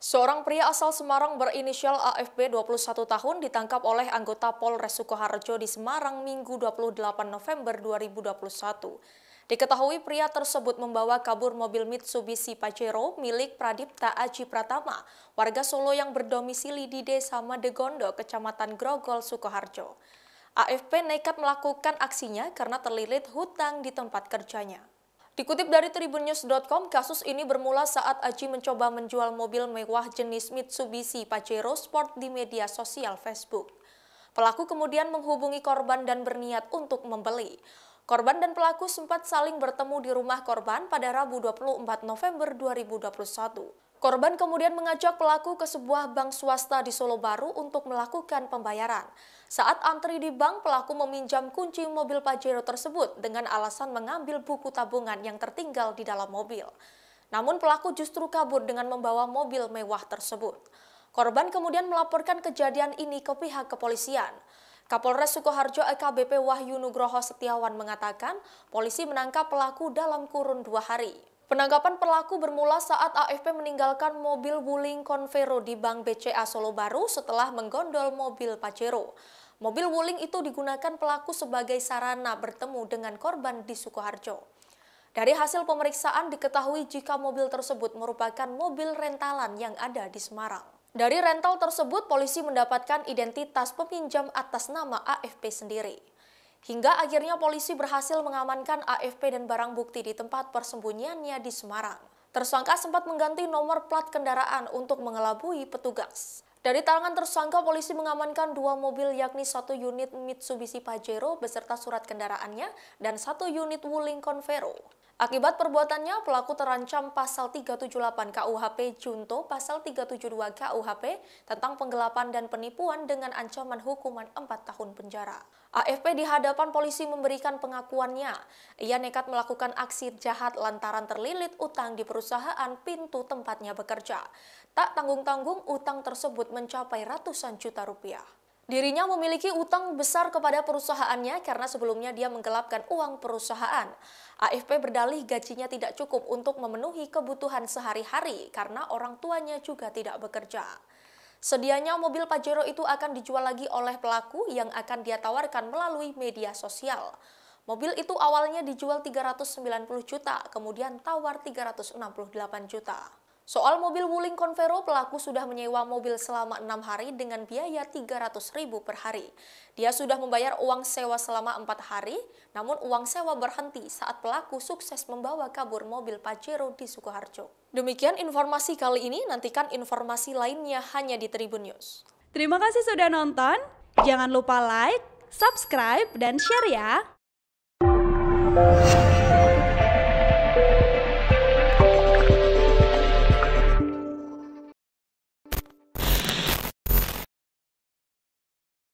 Seorang pria asal Semarang berinisial AFB 21 tahun ditangkap oleh anggota Polres Sukoharjo di Semarang Minggu 28 November 2021. Diketahui pria tersebut membawa kabur mobil Mitsubishi Pajero milik Pradipta Aji Pratama, warga Solo yang berdomisili di Desa Madegondo, Kecamatan Grogol, Sukoharjo. AFP nekat melakukan aksinya karena terlilit hutang di tempat kerjanya. Dikutip dari tribunnews.com, kasus ini bermula saat Aji mencoba menjual mobil mewah jenis Mitsubishi Pajero Sport di media sosial Facebook. Pelaku kemudian menghubungi korban dan berniat untuk membeli. Korban dan pelaku sempat saling bertemu di rumah korban pada Rabu 24 November 2021. Korban kemudian mengajak pelaku ke sebuah bank swasta di Solo Baru untuk melakukan pembayaran. Saat antri di bank, pelaku meminjam kunci mobil Pajero tersebut dengan alasan mengambil buku tabungan yang tertinggal di dalam mobil. Namun pelaku justru kabur dengan membawa mobil mewah tersebut. Korban kemudian melaporkan kejadian ini ke pihak kepolisian. Kapolres Sukoharjo AKBP Wahyu Nugroho Setiawan mengatakan polisi menangkap pelaku dalam kurun dua hari. Penangkapan pelaku bermula saat AFP meninggalkan mobil Wuling Convero di Bank BCA Solo Baru setelah menggondol mobil Pajero. Mobil Wuling itu digunakan pelaku sebagai sarana bertemu dengan korban di Sukoharjo. Dari hasil pemeriksaan diketahui jika mobil tersebut merupakan mobil rentalan yang ada di Semarang. Dari rental tersebut, polisi mendapatkan identitas peminjam atas nama AFP sendiri. Hingga akhirnya polisi berhasil mengamankan AFP dan barang bukti di tempat persembunyiannya di Semarang. Tersangka sempat mengganti nomor plat kendaraan untuk mengelabui petugas. Dari tangan tersangka, polisi mengamankan dua mobil yakni satu unit Mitsubishi Pajero beserta surat kendaraannya dan satu unit Wuling Convero. Akibat perbuatannya, pelaku terancam pasal 378 KUHP Junto pasal 372 KUHP tentang penggelapan dan penipuan dengan ancaman hukuman 4 tahun penjara. AFP di hadapan polisi memberikan pengakuannya. Ia nekat melakukan aksi jahat lantaran terlilit utang di perusahaan pintu tempatnya bekerja. Tak tanggung-tanggung, utang tersebut mencapai ratusan juta rupiah. Dirinya memiliki utang besar kepada perusahaannya karena sebelumnya dia menggelapkan uang perusahaan. AFP berdalih gajinya tidak cukup untuk memenuhi kebutuhan sehari-hari karena orang tuanya juga tidak bekerja. Sedianya mobil Pajero itu akan dijual lagi oleh pelaku yang akan dia tawarkan melalui media sosial. Mobil itu awalnya dijual 390 juta, kemudian tawar 368 juta. Soal mobil Wuling Convero, pelaku sudah menyewa mobil selama enam hari dengan biaya 300 ribu per hari. Dia sudah membayar uang sewa selama empat hari, namun uang sewa berhenti saat pelaku sukses membawa kabur mobil Pajero di Sukoharjo. Demikian informasi kali ini, nantikan informasi lainnya hanya di Tribun News. Terima kasih sudah nonton, jangan lupa like, subscribe, dan share ya!